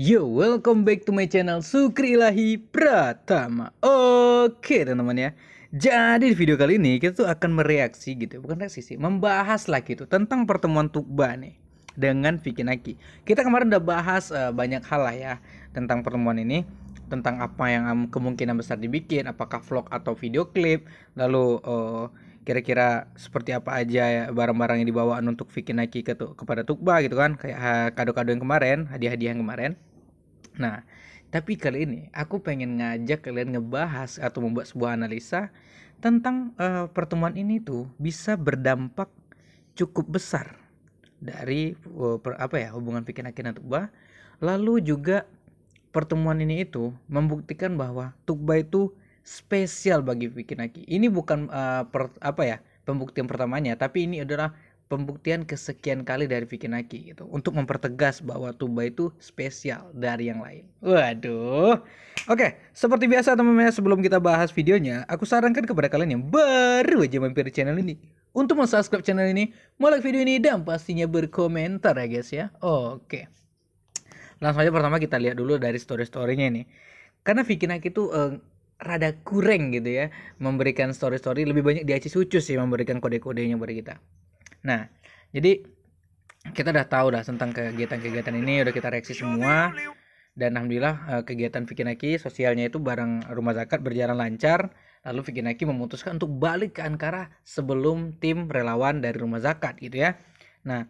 Yo, welcome back to my channel Sukri Ilahi Pratama Oke teman-teman ya Jadi di video kali ini kita tuh akan mereaksi gitu Bukan reaksi sih, membahas lah gitu Tentang pertemuan Tukba nih Dengan Vicky Naki Kita kemarin udah bahas uh, banyak hal lah ya Tentang pertemuan ini Tentang apa yang kemungkinan besar dibikin Apakah vlog atau video klip Lalu uh, kira-kira seperti apa aja ya, barang-barang yang dibawaan untuk Vicky Naki ke kepada Tukba gitu kan kayak eh, kado-kado yang kemarin hadiah-hadiah yang kemarin Nah, tapi kali ini aku pengen ngajak kalian ngebahas atau membuat sebuah analisa tentang uh, pertemuan ini tuh bisa berdampak cukup besar dari uh, per, apa ya hubungan pikiran Akina Tukba. Lalu juga pertemuan ini itu membuktikan bahwa Tukba itu spesial bagi Vicky Naki. Ini bukan uh, per, apa ya pembuktian pertamanya, tapi ini adalah pembuktian kesekian kali dari Vikinaki gitu untuk mempertegas bahwa tuba itu spesial dari yang lain. Waduh. Oke, seperti biasa teman-teman ya, sebelum kita bahas videonya, aku sarankan kepada kalian yang baru aja mampir di channel ini untuk mensubscribe channel ini, like video ini dan pastinya berkomentar ya guys ya. Oke. Langsung aja pertama kita lihat dulu dari story-storynya ini. Karena Vikinaki itu uh, eh, rada kurang gitu ya memberikan story-story lebih banyak di Aci Sucu sih memberikan kode-kodenya buat kita. Nah, jadi kita udah tahu dah tentang kegiatan-kegiatan ini udah kita reaksi semua dan alhamdulillah eh, kegiatan Fikinaki sosialnya itu bareng rumah zakat berjalan lancar lalu Fikinaki memutuskan untuk balik ke Ankara sebelum tim relawan dari rumah zakat gitu ya nah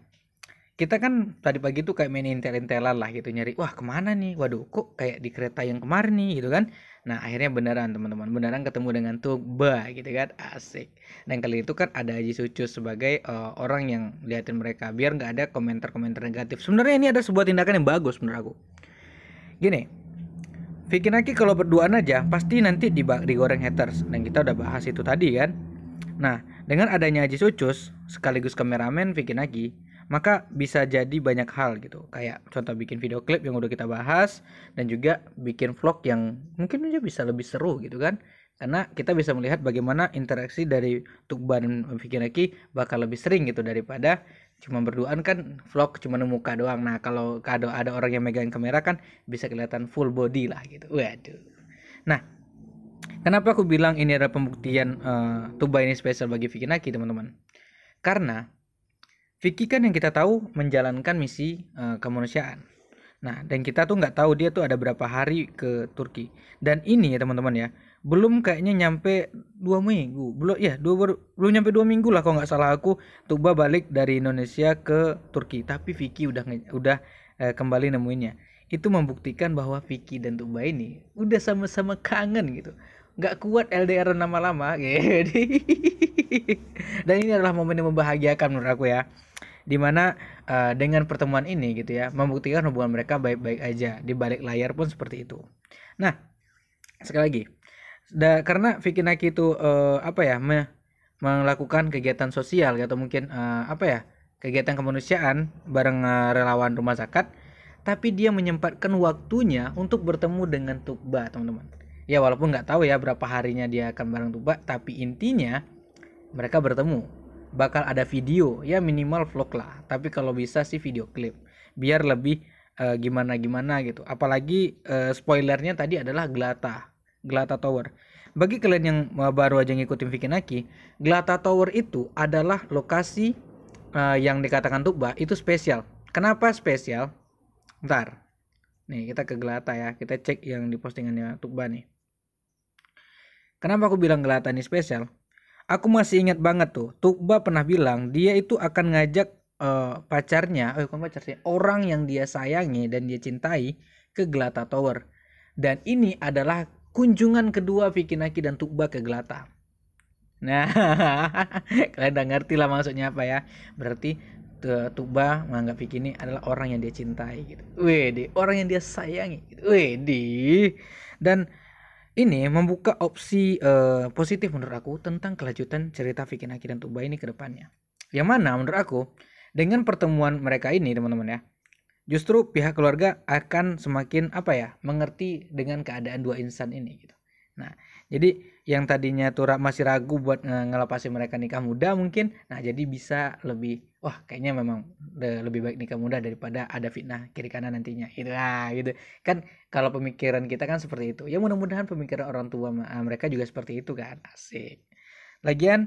kita kan tadi pagi tuh kayak main intel-intelan lah gitu nyari wah kemana nih waduh kok kayak di kereta yang kemarin nih gitu kan Nah akhirnya beneran teman-teman beneran ketemu dengan Tuba gitu kan asik. Dan kali itu kan ada Haji Sucu sebagai uh, orang yang liatin mereka biar nggak ada komentar-komentar negatif. Sebenarnya ini ada sebuah tindakan yang bagus menurut aku. Gini, Vicky Naki kalau berduaan aja pasti nanti digoreng haters dan kita udah bahas itu tadi kan. Nah dengan adanya Haji Sucus sekaligus kameramen Vicky Naki maka bisa jadi banyak hal gitu kayak contoh bikin video klip yang udah kita bahas dan juga bikin vlog yang mungkin aja bisa lebih seru gitu kan karena kita bisa melihat bagaimana interaksi dari Tukba dan Fikiraki bakal lebih sering gitu daripada cuma berduaan kan vlog cuma muka doang nah kalau kado ada orang yang megang kamera kan bisa kelihatan full body lah gitu waduh nah kenapa aku bilang ini adalah pembuktian uh, eh, Tukba ini spesial bagi Naki teman-teman karena Vicky kan yang kita tahu menjalankan misi uh, kemanusiaan. Nah, dan kita tuh nggak tahu dia tuh ada berapa hari ke Turki. Dan ini ya teman-teman ya, belum kayaknya nyampe dua minggu. Belum ya, dua ber belum nyampe dua minggu lah kalau nggak salah aku Tuba balik dari Indonesia ke Turki. Tapi Vicky udah udah uh, kembali nemuinnya. Itu membuktikan bahwa Vicky dan Tuba ini udah sama-sama kangen gitu. Nggak kuat LDR lama-lama. Jadi dan ini adalah momen yang membahagiakan menurut aku ya dimana uh, eh, dengan pertemuan ini gitu ya membuktikan hubungan mereka baik-baik aja di balik layar pun seperti itu. Nah sekali lagi, da, karena Vicky Naki itu uh, apa ya me, melakukan kegiatan sosial atau mungkin uh, apa ya kegiatan kemanusiaan bareng uh, relawan rumah zakat, tapi dia menyempatkan waktunya untuk bertemu dengan Tukba teman-teman. Ya walaupun nggak tahu ya berapa harinya dia akan bareng Tukba, tapi intinya mereka bertemu bakal ada video ya minimal vlog lah tapi kalau bisa sih video klip biar lebih uh, eh, gimana gimana gitu apalagi uh, spoilernya tadi adalah Glata Glata Tower bagi kalian yang eh, baru aja ngikutin Vikinaki Glata Tower itu adalah lokasi uh, yang dikatakan Tuba itu spesial kenapa spesial ntar nih kita ke Glata ya kita cek yang di postingannya Tuba nih kenapa aku bilang Glata ini spesial aku masih ingat banget tuh Tukba pernah bilang dia itu akan ngajak uh, pacarnya oh bukan pacarnya orang yang dia sayangi dan dia cintai ke Gelata Tower dan ini adalah kunjungan kedua Vicky Naki dan Tukba ke Gelata nah kalian udah ngerti lah maksudnya apa ya berarti Tukba menganggap Vicky ini adalah orang yang dia cintai gitu. orang yang dia sayangi. Gitu. dan ini membuka opsi uh, positif menurut aku tentang kelanjutan cerita Viking Aki dan Tuba ini ke depannya. Yang mana menurut aku dengan pertemuan mereka ini teman-teman ya, justru pihak keluarga akan semakin apa ya mengerti dengan keadaan dua insan ini gitu. Nah, jadi yang tadinya Tura masih ragu buat eh, ngelepasin mereka nikah muda mungkin, nah jadi bisa lebih wah kayaknya memang lebih baik nikah muda daripada ada fitnah kiri kanan nantinya gitu lah gitu kan kalau pemikiran kita kan seperti itu ya mudah-mudahan pemikiran orang tua eh, mereka juga seperti itu kan asik lagian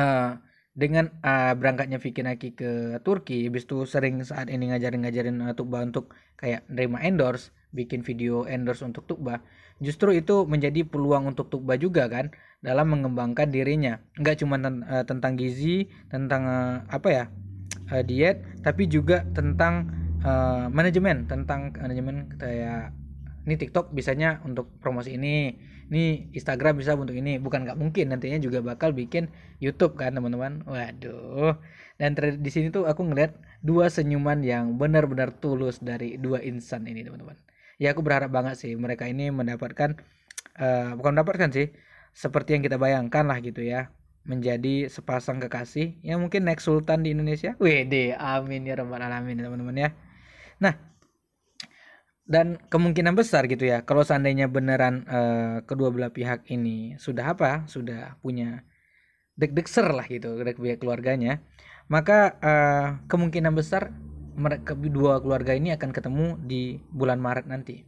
uh, dengan uh, berangkatnya Vicky Naki ke Turki habis itu sering saat ini ngajarin-ngajarin uh, bantu kayak nerima endorse bikin video endorse untuk Tukba, justru itu menjadi peluang untuk Tukba juga kan dalam mengembangkan dirinya. Enggak cuma ten eh, tentang gizi, tentang uh, apa ya? Uh, diet, tapi juga tentang uh, manajemen, tentang manajemen kayak ini TikTok bisanya untuk promosi ini, ini Instagram bisa untuk ini. Bukan nggak mungkin nantinya juga bakal bikin YouTube kan teman-teman. Waduh. Dan di sini tuh aku ngeliat dua senyuman yang benar-benar tulus dari dua insan ini teman-teman ya aku berharap banget sih mereka ini mendapatkan uh, bukan mendapatkan sih seperti yang kita bayangkan lah gitu ya menjadi sepasang kekasih yang mungkin next sultan di Indonesia. WD, amin ya rabbal alamin ya teman-teman ya. Nah, dan kemungkinan besar gitu ya kalau seandainya beneran uh, kedua belah pihak ini sudah apa? Sudah punya deg-deg ser lah gitu deg-deg keluarganya, maka uh, kemungkinan besar mereka dua keluarga ini akan ketemu di bulan Maret nanti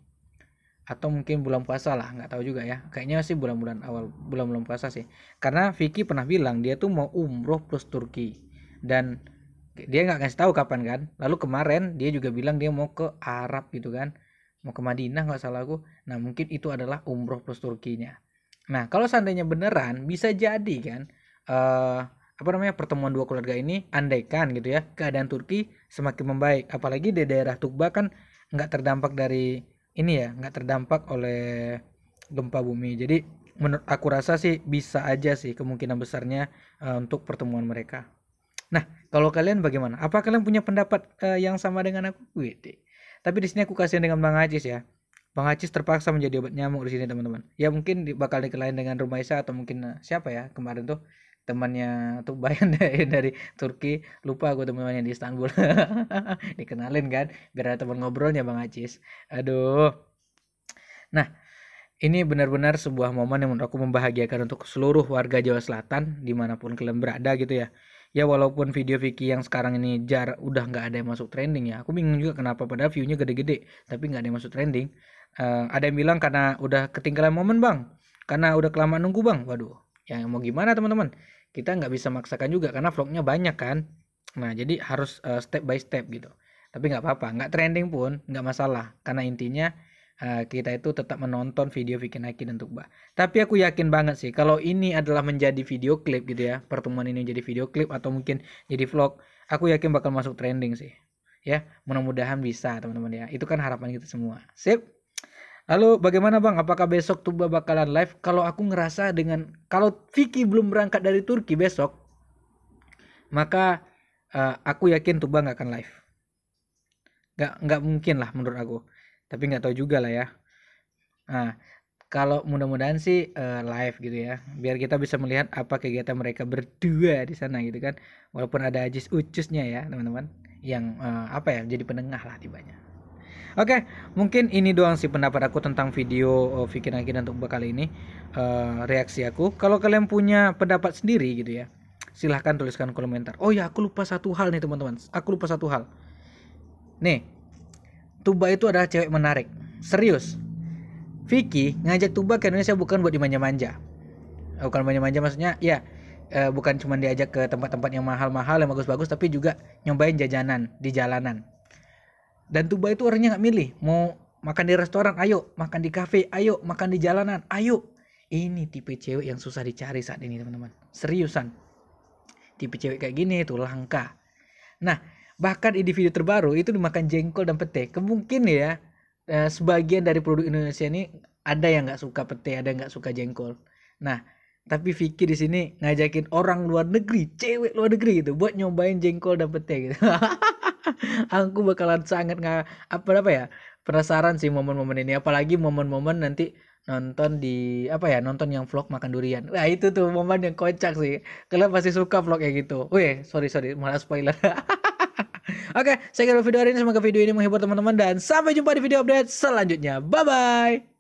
atau mungkin bulan puasa lah nggak tahu juga ya kayaknya sih bulan-bulan awal bulan-bulan puasa sih karena Vicky pernah bilang dia tuh mau umroh plus Turki dan dia nggak kasih tahu kapan kan lalu kemarin dia juga bilang dia mau ke Arab gitu kan mau ke Madinah nggak salah aku nah mungkin itu adalah umroh plus Turkinya nah kalau seandainya beneran bisa jadi kan uh, apa namanya pertemuan dua keluarga ini andaikan gitu ya keadaan Turki semakin membaik apalagi di daerah Tukba kan nggak terdampak dari ini ya nggak terdampak oleh gempa bumi jadi menurut aku rasa sih bisa aja sih kemungkinan besarnya uh, untuk pertemuan mereka nah kalau kalian bagaimana apa kalian punya pendapat uh, yang sama dengan aku Wih, tapi di sini aku kasihan dengan Bang Ajis ya Bang Ajis terpaksa menjadi obat nyamuk di sini teman-teman. Ya mungkin bakal dikelain dengan Rumaisa atau mungkin eh, siapa ya kemarin tuh temannya tuh bayan dari, dari Turki lupa gue temannya di Istanbul dikenalin kan biar ada teman ngobrolnya bang Acis aduh nah ini benar-benar sebuah momen yang menurut aku membahagiakan untuk seluruh warga Jawa Selatan dimanapun kalian berada gitu ya ya walaupun video Vicky yang sekarang ini jar udah nggak ada yang masuk trending ya aku bingung juga kenapa pada viewnya gede-gede tapi nggak ada yang masuk trending uh, ada yang bilang karena udah ketinggalan momen bang karena udah kelamaan nunggu bang waduh ya mau gimana teman-teman kita nggak bisa maksakan juga karena vlognya banyak kan nah jadi harus uh, step by step gitu tapi nggak apa-apa nggak trending pun nggak masalah karena intinya uh, kita itu tetap menonton video Vicky Naki dan Tukba tapi aku yakin banget sih kalau ini adalah menjadi video klip gitu ya pertemuan ini jadi video klip atau mungkin jadi vlog aku yakin bakal masuk trending sih ya mudah-mudahan bisa teman-teman ya itu kan harapan kita semua sip Halo, bagaimana Bang? Apakah besok Tuba bakalan live? Kalau aku ngerasa dengan kalau Vicky belum berangkat dari Turki besok, maka uh, aku yakin Tuba nggak akan live. Nggak nggak mungkin lah menurut aku. Tapi nggak tahu juga lah ya. Nah, kalau mudah-mudahan sih uh, live gitu ya biar kita bisa melihat apa kegiatan mereka berdua di sana gitu kan walaupun ada ajis ucusnya ya teman-teman yang uh, apa ya jadi penengah lah tibanya Oke, okay, mungkin ini doang sih pendapat aku tentang video eh, Vikin uh, untuk kali ini. Uh, reaksi aku. Kalau kalian punya pendapat sendiri gitu ya, silahkan tuliskan komentar. Oh ya, aku lupa satu hal nih teman-teman. Aku lupa satu hal. Nih, Tuba itu adalah cewek menarik. Serius. Vicky ngajak Tuba ke Indonesia bukan buat dimanja-manja. Eh, bukan manja-manja maksudnya, ya bukan cuma diajak ke tempat-tempat yang mahal-mahal yang bagus-bagus, tapi juga nyobain jajanan di jalanan dan Tuba itu orangnya nggak milih mau makan di restoran ayo makan di kafe ayo makan di jalanan ayo ini tipe cewek yang susah dicari saat ini teman-teman seriusan tipe cewek kayak gini itu langka nah bahkan di video terbaru itu dimakan jengkol dan pete kemungkin ya eh, sebagian dari produk Indonesia ini ada yang nggak suka pete ada yang nggak suka jengkol nah tapi Vicky di sini ngajakin orang luar negeri cewek luar negeri gitu buat nyobain jengkol dan pete gitu aku bakalan sangat nggak apa apa ya penasaran sih momen-momen ini apalagi momen-momen nanti nonton di apa ya nonton yang vlog makan durian nah itu tuh momen yang kocak sih kalian pasti suka vlog kayak gitu weh sorry sorry malah spoiler oke saya kira video hari ini semoga video ini menghibur teman-teman dan sampai jumpa di video update selanjutnya bye bye